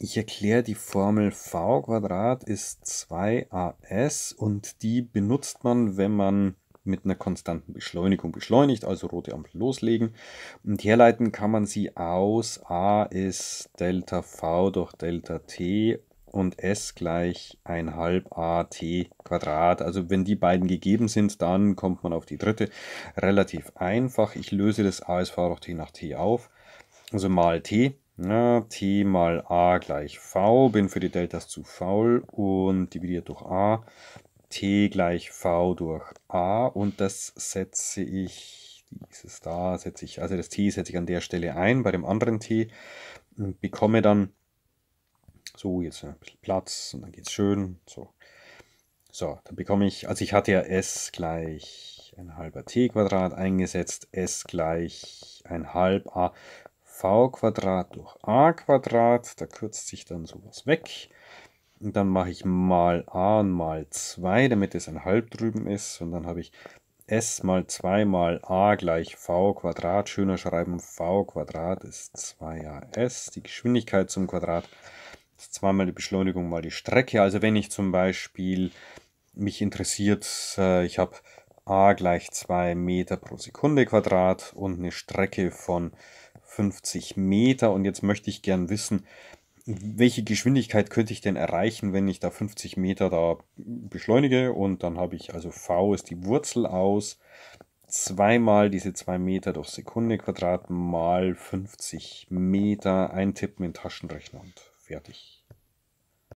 Ich erkläre die Formel v ist 2as und die benutzt man, wenn man mit einer konstanten Beschleunigung beschleunigt, also rote Ampel loslegen. Und herleiten kann man sie aus a ist Delta v durch Delta t und s gleich 1,5 at Quadrat. Also wenn die beiden gegeben sind, dann kommt man auf die dritte. Relativ einfach. Ich löse das a ist v durch t nach t auf. Also mal t na, t mal a gleich v, bin für die Deltas zu faul und dividiert durch a. t gleich v durch a und das setze ich, dieses da setze ich, also das t setze ich an der Stelle ein, bei dem anderen t und bekomme dann, so jetzt ein bisschen Platz und dann geht es schön, so. So, dann bekomme ich, also ich hatte ja s gleich ein halber t Quadrat eingesetzt, s gleich ein halb a v Quadrat durch a Quadrat, da kürzt sich dann sowas weg. Und dann mache ich mal a und mal 2, damit es ein halb drüben ist. Und dann habe ich s mal 2 mal a gleich v Quadrat. Schöner schreiben, v Quadrat ist 2as. Die Geschwindigkeit zum Quadrat ist zweimal die Beschleunigung mal die Strecke. Also wenn ich zum Beispiel mich interessiert, äh, ich habe a gleich 2 Meter pro Sekunde Quadrat und eine Strecke von 50 Meter und jetzt möchte ich gern wissen, welche Geschwindigkeit könnte ich denn erreichen, wenn ich da 50 Meter da beschleunige und dann habe ich also V ist die Wurzel aus, zweimal diese 2 Meter durch Sekunde Quadrat mal 50 Meter eintippen in Taschenrechner und fertig.